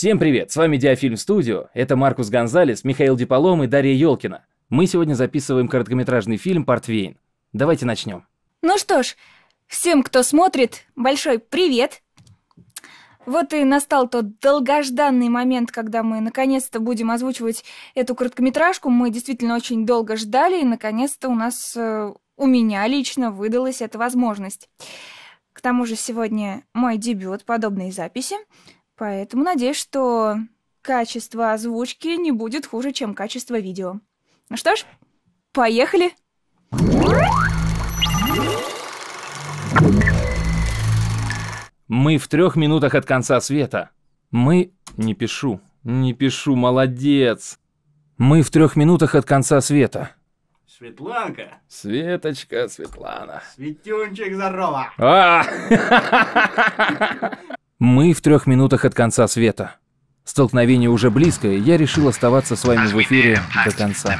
Всем привет, с вами Диафильм Студио, это Маркус Гонзалес, Михаил Диполом и Дарья Ёлкина. Мы сегодня записываем короткометражный фильм «Портвейн». Давайте начнем. Ну что ж, всем, кто смотрит, большой привет! Вот и настал тот долгожданный момент, когда мы наконец-то будем озвучивать эту короткометражку. Мы действительно очень долго ждали, и наконец-то у нас, э, у меня лично выдалась эта возможность. К тому же сегодня мой дебют подобной записи. Поэтому надеюсь, что качество озвучки не будет хуже, чем качество видео. Ну что ж, поехали! Мы в трех минутах от конца света. Мы... Не пишу. Не пишу, молодец. Мы в трех минутах от конца света. Светланка. Светочка, Светлана. Светюнчик, здорово. А! Мы в трех минутах от конца света. Столкновение уже близкое, я решил оставаться с вами в эфире до конца.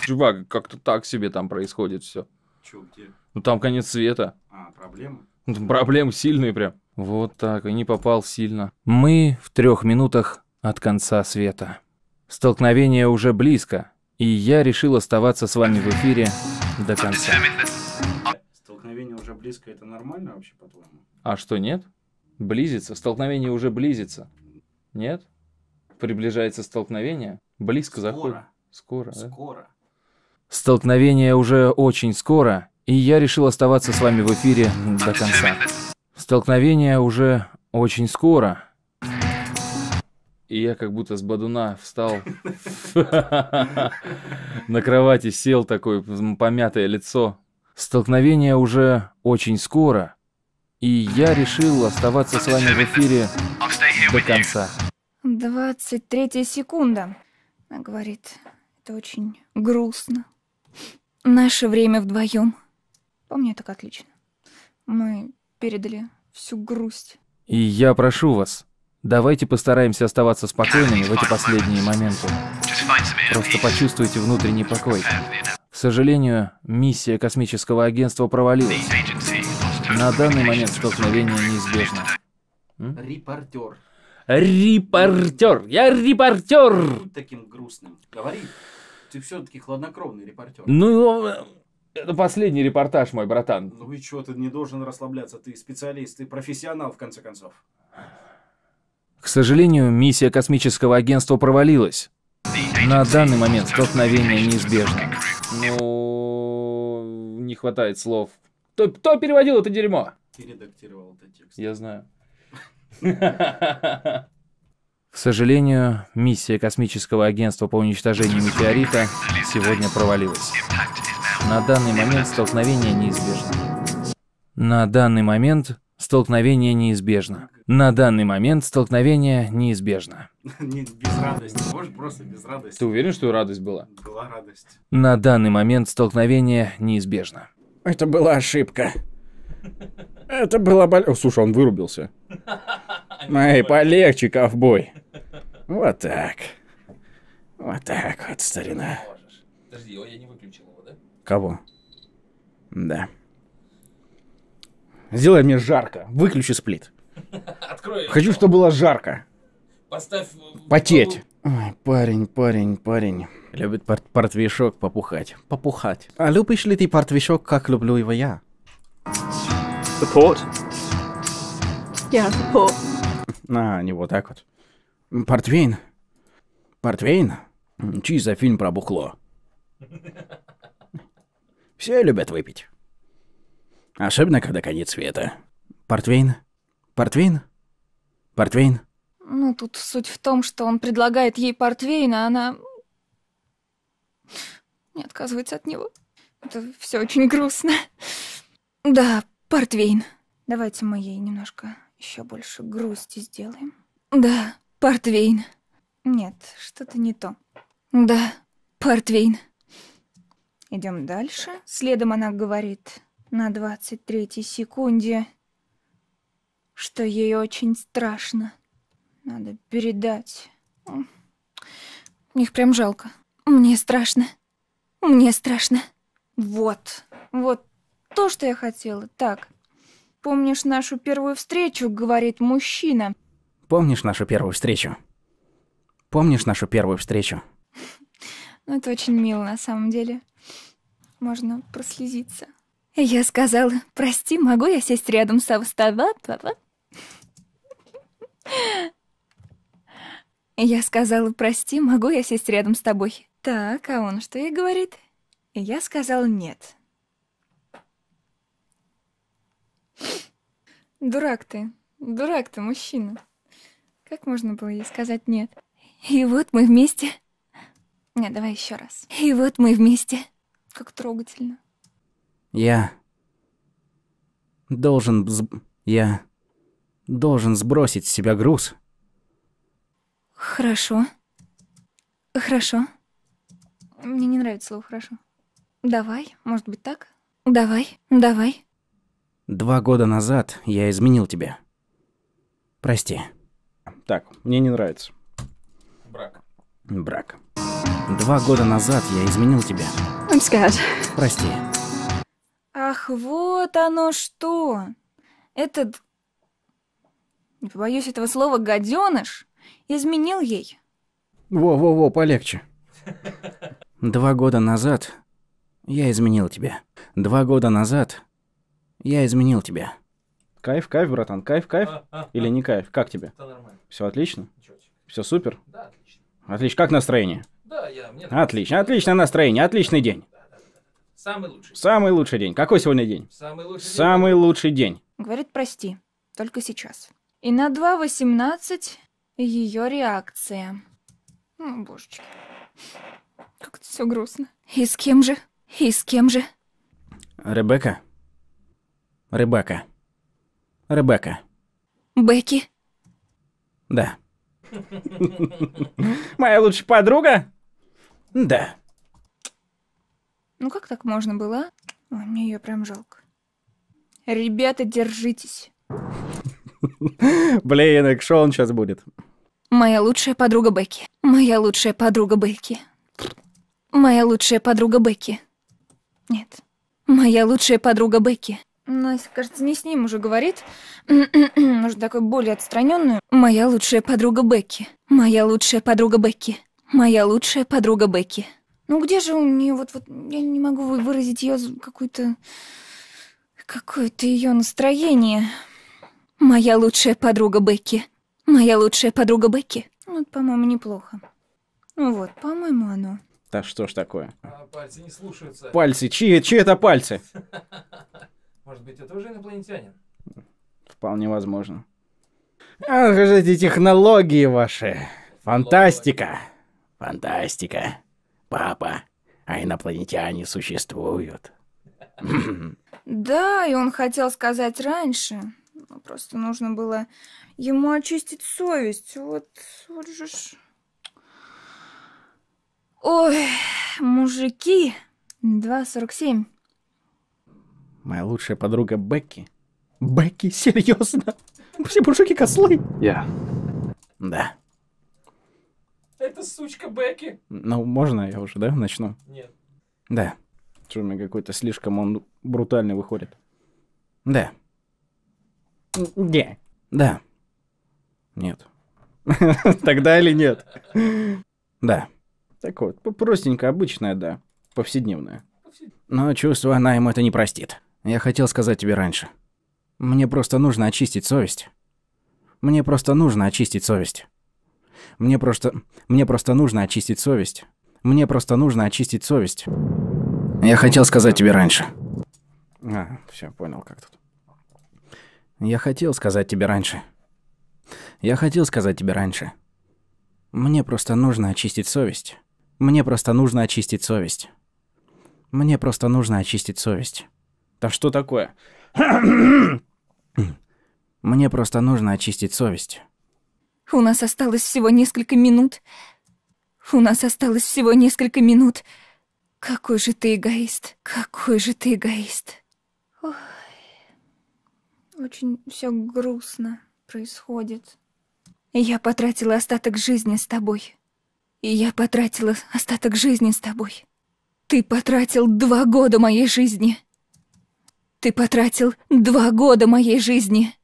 Чувак, как-то так себе там происходит все. Че, где? Ну там конец света. А, проблемы? Ну, проблемы сильные прям. Вот так, и не попал сильно. Мы в трех минутах от конца света. Столкновение уже близко, и я решил оставаться с вами в эфире до конца. Столкновение уже близко, это нормально вообще, по-твоему? А что, нет? Близится, столкновение уже близится. Нет? Приближается столкновение. Близко скоро. заходит. Скоро. Скоро. Да? Столкновение уже очень скоро, и я решил оставаться с вами в эфире до конца. Столкновение уже очень скоро. И я как будто с бадуна встал на кровати, сел такой, помятое лицо. Столкновение уже очень скоро и я решил оставаться с вами в эфире до конца. 23 секунда, говорит. Это очень грустно. Наше время вдвоем. По мне так отлично. Мы передали всю грусть. И я прошу вас, давайте постараемся оставаться спокойными в эти последние моменты. Просто почувствуйте внутренний покой. К сожалению, миссия космического агентства провалилась. На данный момент столкновение неизбежно. Репортер. Репортер! Я репортер! таким грустным. Говори, ты все-таки хладнокровный репортер. Ну, э, это последний репортаж, мой братан. Ну и чего, ты не должен расслабляться, ты специалист, ты профессионал, в конце концов. К сожалению, миссия космического агентства провалилась. На данный момент столкновение неизбежно. Ну, не хватает слов. Кто, кто переводил это дерьмо? Ты редактировал этот текст. Я знаю. К сожалению, миссия Космического агентства по уничтожению метеорита сегодня провалилась. На данный момент столкновение неизбежно. На данный момент столкновение неизбежно. На данный момент столкновение неизбежно. Без радости. Может, просто без радости. Ты уверен, что радость была? Была радость. На данный момент столкновение неизбежно. Это была ошибка. Это было боль... О, слушай, он вырубился. Эй, полегче, ковбой. Вот так. Вот так вот, старина. Подожди, я не выключил его, да? Кого? Да. Сделай мне жарко. Выключи сплит. Открой. Хочу, чтобы было жарко. Поставь... Э, Потеть. Ой, парень, парень, парень. Любит пор портвишок попухать. Попухать. А любишь ли ты портвишок, как люблю его я? Support. Я yeah, support. А, не вот так вот. Портвейн. Портвейн? Чьи за фильм про бухло? Все любят выпить. Особенно, когда конец света. Портвейн? Портвейн? Портвейн? Ну, тут суть в том, что он предлагает ей портвейна, а она... Не отказывается от него. Это все очень грустно. Да, портвейн. Давайте мы ей немножко еще больше грусти сделаем. Да, портвейн. Нет, что-то не то. Да, портвейн. Идем дальше. Следом она говорит на 23 секунде, что ей очень страшно. Надо передать. Мне Их прям жалко. Мне страшно. Мне страшно. Вот. Вот то, что я хотела. Так. Помнишь нашу первую встречу, говорит мужчина. Помнишь нашу первую встречу? Помнишь нашу первую встречу? Ну, это очень мило на самом деле. Можно прослезиться. Я сказала, прости, могу я сесть рядом с встава, папа? Я сказала, прости, могу я сесть рядом с тобой? Так, а он что ей говорит? Я сказал нет. Дурак ты, дурак ты, мужчина. Как можно было ей сказать нет? И вот мы вместе. Нет, давай еще раз. И вот мы вместе. Как трогательно. Я должен... Я должен сбросить с себя груз. Хорошо. Хорошо. Мне не нравится слово «хорошо». Давай, может быть так? Давай, давай. Два года назад я изменил тебя. Прости. Так, мне не нравится. Брак. Брак. Два года назад я изменил тебя. I'm scared. Прости. Ах, вот оно что. Этот... Не побоюсь этого слова, гаденыш Изменил ей? Во-во-во, полегче. Два года назад я изменил тебя. Два года назад я изменил тебя. Кайф, кайф, братан, кайф, кайф. А, а, Или не кайф? Как тебе? Все отлично? Все супер? Да, отлично. Отлично. Как настроение? Да, я... Мне отлично, отличное настроение, отличный день. Самый лучший. Самый лучший день. Какой сегодня день? Самый лучший Самый день. Самый лучший день. Говорит, прости, только сейчас. И на 2.18 ее реакция. О, божечки. Как это все грустно. И с кем же? И с кем же? Ребекка. Ребекка. Ребекка. Бекки? Да. Моя лучшая подруга? Да. Ну как так можно было? А? Ой, мне ее прям жалко. Ребята, держитесь. Блин, он сейчас будет. Моя лучшая подруга Бекки. Моя лучшая подруга Бекки. Моя лучшая подруга Бекки. Нет. Моя лучшая подруга Бекки. Настя, кажется, не с ним уже говорит. Может, такой более отстраненную. Моя лучшая подруга Бекки. Моя лучшая подруга Бекки. Моя лучшая подруга Бекки. Ну где же у нее вот вот я не могу выразить ее какое то какое-то ее настроение. Моя лучшая подруга Бекки. Моя лучшая подруга Бекки. Вот, по-моему, неплохо. Ну вот, по-моему, оно. Да что ж такое? А, пальцы не слушаются. Пальцы? Чьи, чьи это пальцы? Может быть, это уже инопланетянин? Вполне возможно. Ах, эти технологии ваши. Фантастика. Фантастика. Папа, а инопланетяне существуют. Да, и он хотел сказать раньше, ну, просто нужно было ему очистить совесть. Вот, вот же ж. Ой, мужики. 2.47. Моя лучшая подруга Бекки. Бекки, серьезно? Все мужики кослы. Я. Yeah. Да. Это сучка Бекки. Ну, можно я уже, да, начну? Нет. Да. Что у меня какой-то слишком он брутальный выходит. Да. Да. Да. Нет. Тогда или нет? Да. Так вот, простенько, обычная, да. Повседневная. Но чувство она ему это не простит. Я хотел сказать тебе раньше. Мне просто нужно очистить совесть. Мне просто нужно очистить совесть. Мне просто... Мне просто нужно очистить совесть. Мне просто нужно очистить совесть. Я хотел сказать тебе раньше. А, все, понял, как тут. Я хотел сказать тебе раньше. Я хотел сказать тебе раньше. Мне просто нужно очистить совесть. Мне просто нужно очистить совесть. Мне просто нужно очистить совесть. Да что такое? Мне просто нужно очистить совесть. У нас осталось всего несколько минут. У нас осталось всего несколько минут. Какой же ты эгоист. Какой же ты эгоист. Очень все грустно происходит. Я потратила остаток жизни с тобой. И я потратила остаток жизни с тобой. Ты потратил два года моей жизни. Ты потратил два года моей жизни.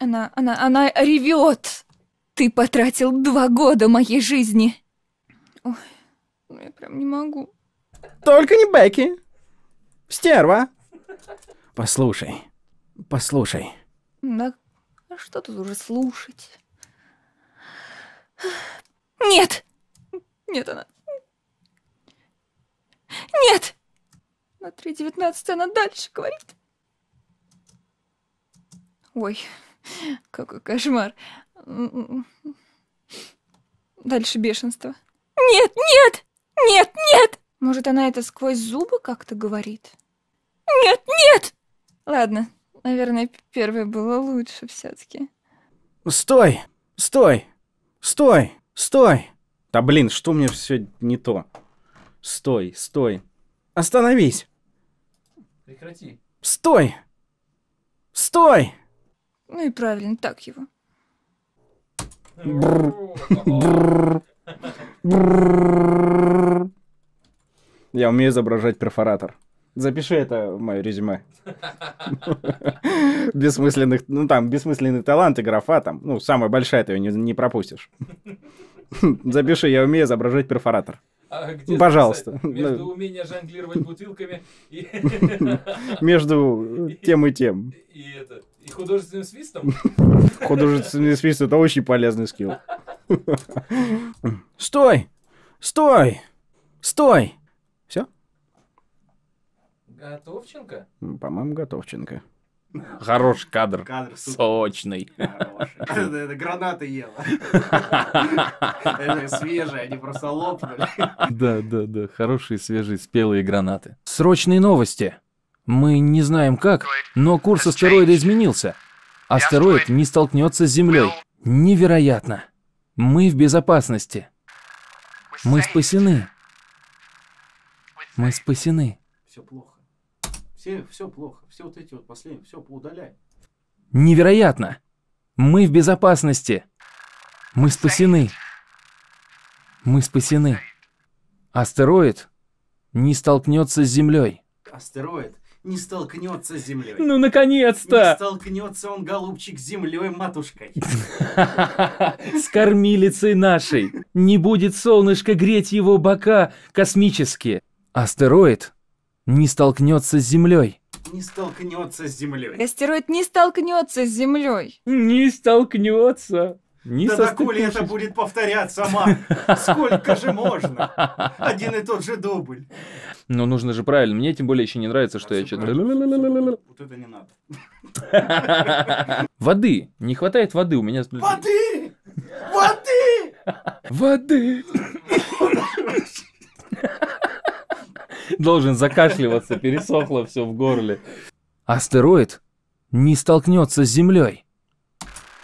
Она, она, она ревет. Ты потратил два года моей жизни. Ой, ну я прям не могу. Только не Бекки. Стерва. Послушай, Послушай. Да а что тут уже слушать? Нет! Нет, она... Нет! На 3.19 она дальше говорит. Ой, какой кошмар. Дальше бешенство. Нет, нет! Нет, нет! Может, она это сквозь зубы как-то говорит? Нет, нет! Ладно, Наверное, первое было лучше все-таки. Стой! Стой! Стой! Стой! Да блин, что мне все не то? Стой, стой. Остановись! Прекрати. Стой! Стой! Ну и правильно, так его. Я умею изображать перфоратор. Запиши это в мое резюме. Бессмысленных, ну там, бессмысленный талант и графа там. Ну, самая большая, ты ее не, не пропустишь. Запиши, я умею изображать перфоратор. А где Пожалуйста. Между умением жонглировать бутылками и... Между тем и тем. И, это, и художественным свистом? Художественный свист — это очень полезный скилл. Стой! Стой! Стой! Готовченко? По-моему, Готовченко. Хороший кадр. Кадр сочный. Это гранаты ела. Это свежие, они просто лопнули. Да, да, да. Хорошие, свежие, спелые гранаты. Срочные новости. Мы не знаем как, но курс астероида изменился. Астероид не столкнется с Землей. Невероятно. Мы в безопасности. Мы спасены. Мы спасены. Все плохо. Все, все плохо. Все вот эти вот последние, все поудаляй. Невероятно! Мы в безопасности. Мы спасены. Мы спасены. Астероид не столкнется с Землей. Астероид не столкнется с землей. Ну, наконец-то! Не столкнется он, голубчик, с землей матушкой. С кормилицей нашей. Не будет солнышко греть его бока космически. Астероид не столкнется с землей. Не столкнется с землей. Астероид не столкнется с землей. Не столкнется. Не да доколе это будет повторяться, мам? Сколько же можно? Один и тот же дубль. Но ну, нужно же правильно. Мне тем более еще не нравится, что я что-то... Вот это не надо. Воды. Не хватает воды у меня. Воды! Воды! Воды! должен закашливаться, пересохло все в горле. Астероид не столкнется с Землей.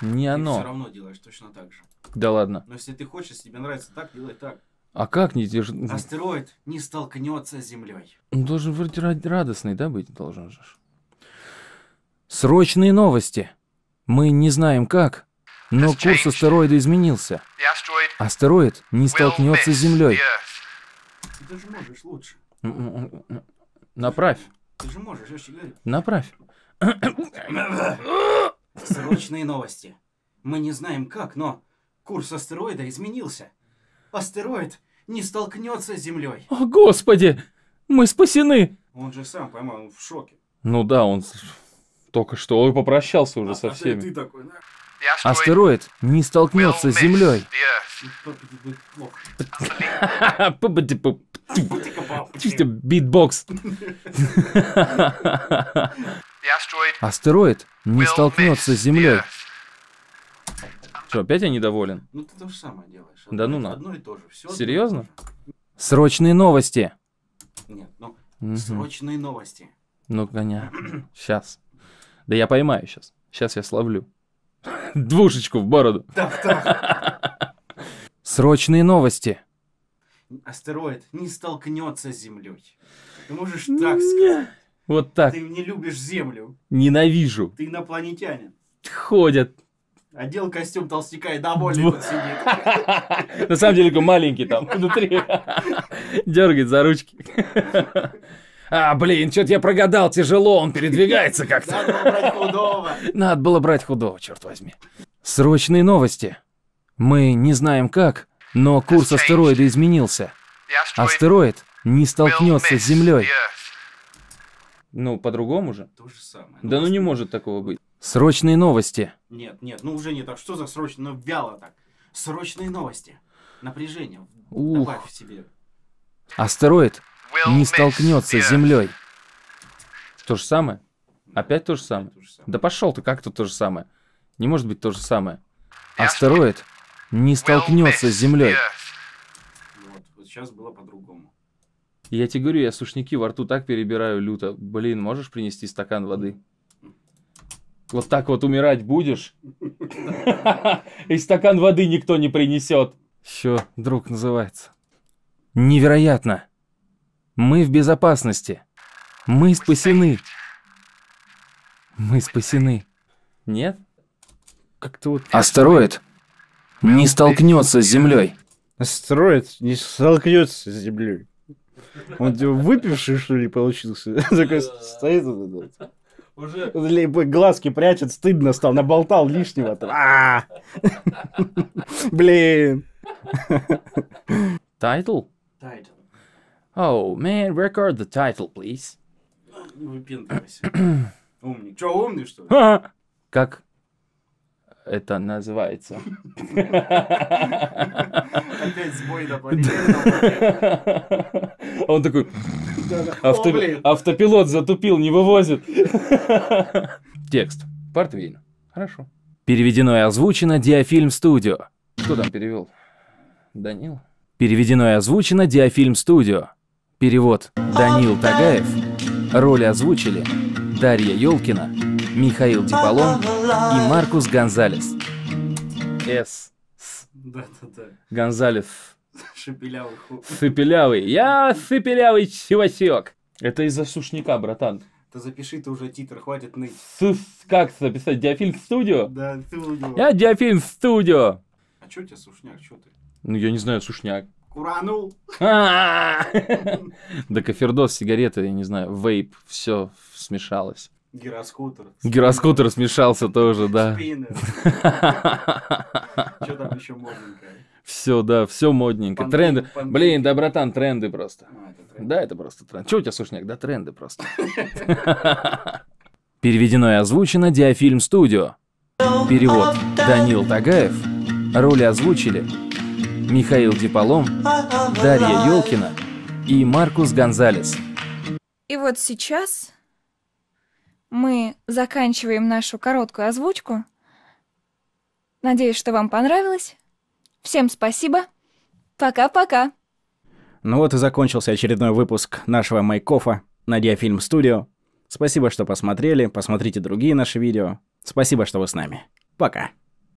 Не оно. Ты все равно делаешь точно так же. Да ладно. Но если ты хочешь, тебе нравится так, делай так. А как не держ... Астероид не столкнется с Землей. Он должен вроде радостный, да, быть должен же. Срочные новости. Мы не знаем как, но курс астероида изменился. Астероид не столкнется с Землей. Ты даже можешь лучше. Направь. Ты же можешь, я же говорю. Направь. Срочные новости. Мы не знаем как, но курс астероида изменился. Астероид не столкнется с Землей. О, Господи! Мы спасены! Он же сам, поймал в шоке. Ну да, он только что он попрощался уже а, со а всеми. А ты такой, да? Астероид не столкнется с Землей. Чисто битбокс. Астероид не столкнется с Землей. Что, опять я недоволен? Ну ты то же самое делаешь. да ну на. Одно и то же. Все Серьезно? Срочные новости. Нет, ну угу. срочные новости. Ну коня. Сейчас. Да я поймаю сейчас. Сейчас я словлю. Двушечку в бороду. Так, так. Срочные новости астероид не столкнется с Землей. Ты можешь так сказать. Вот так. Ты не любишь Землю. Ненавижу. Ты инопланетянин. Ходят. Одел костюм толстяка и довольный тут сидит. На самом деле такой маленький там внутри. Дергает за ручки. А, блин, что-то я прогадал, тяжело, он передвигается как-то. Надо было брать худого. Надо было брать худого, черт возьми. Срочные новости. Мы не знаем как, но курс астероида изменился. Астероид не столкнется с Землей. Ну, по-другому же. То же самое. Да ну не может такого быть. Срочные новости. Нет, нет, ну уже не так. Что за срочно? Ну вяло так. Срочные новости. Напряжение. Ух. Добавь в себе. Астероид не столкнется с Землей. То же самое? Опять то же самое? Да пошел ты, как тут то же самое? Не может быть то же самое. Астероид не столкнется с землей. Вот, вот сейчас было по-другому. Я тебе говорю, я сушники во рту так перебираю люто. Блин, можешь принести стакан воды? Вот так вот умирать будешь? И стакан воды никто не принесет. Все, друг называется. Невероятно. Мы в безопасности. Мы спасены. Мы спасены. Нет? Как-то вот... Астероид не столкнется с землей. Астероид не столкнется с землей. Он типа, выпивший, что ли, получился? Такой стоит Уже... Глазки прячет, стыдно стал, наболтал лишнего. Там. «А!» Блин. Title? Title. Oh, man, record the title, please. Ну, выпендривайся. Умник. Чё, умный, что ли? Как это называется. Опять сбой дополнительный. Он такой, автопилот затупил, не вывозит. Текст. Портвейн. Хорошо. Переведено и озвучено Диафильм Студио. Кто там перевел? Данил? Переведено и озвучено Диафильм Студио. Перевод Данил Тагаев. Роли озвучили Дарья Ёлкина, Михаил Диполон и Маркус Гонзалес. С. Да-да-да. Гонзалес. Шепелявый. Шепелявый. Я шепелявый чувачок. Это из-за сушника, братан. Да запиши ты уже титр, хватит ныть. Сус, как записать? Диафильм Студио? Да, студио. Я Диафильм Студио. А чё у тебя сушняк, чё ты? Ну, я не знаю, сушняк. Куранул. Да кофердос, сигареты, я не знаю, вейп, все смешалось. Гироскутер. Гироскутер смешался тоже, да. Что там еще модненькое? Все, да, все модненько. Панки, тренды. Панки. Блин, да, братан, тренды просто. А, это тренд. Да, это просто тренд. Че у тебя, сушняк? Да, тренды просто. Переведено и озвучено Диафильм Студио. Перевод Данил Тагаев. Роли озвучили Михаил Диполом, Дарья Ёлкина и Маркус Гонзалес. И вот сейчас мы заканчиваем нашу короткую озвучку. Надеюсь, что вам понравилось. Всем спасибо. Пока-пока. Ну вот и закончился очередной выпуск нашего Майкофа на Диафильм Студио. Спасибо, что посмотрели. Посмотрите другие наши видео. Спасибо, что вы с нами. Пока.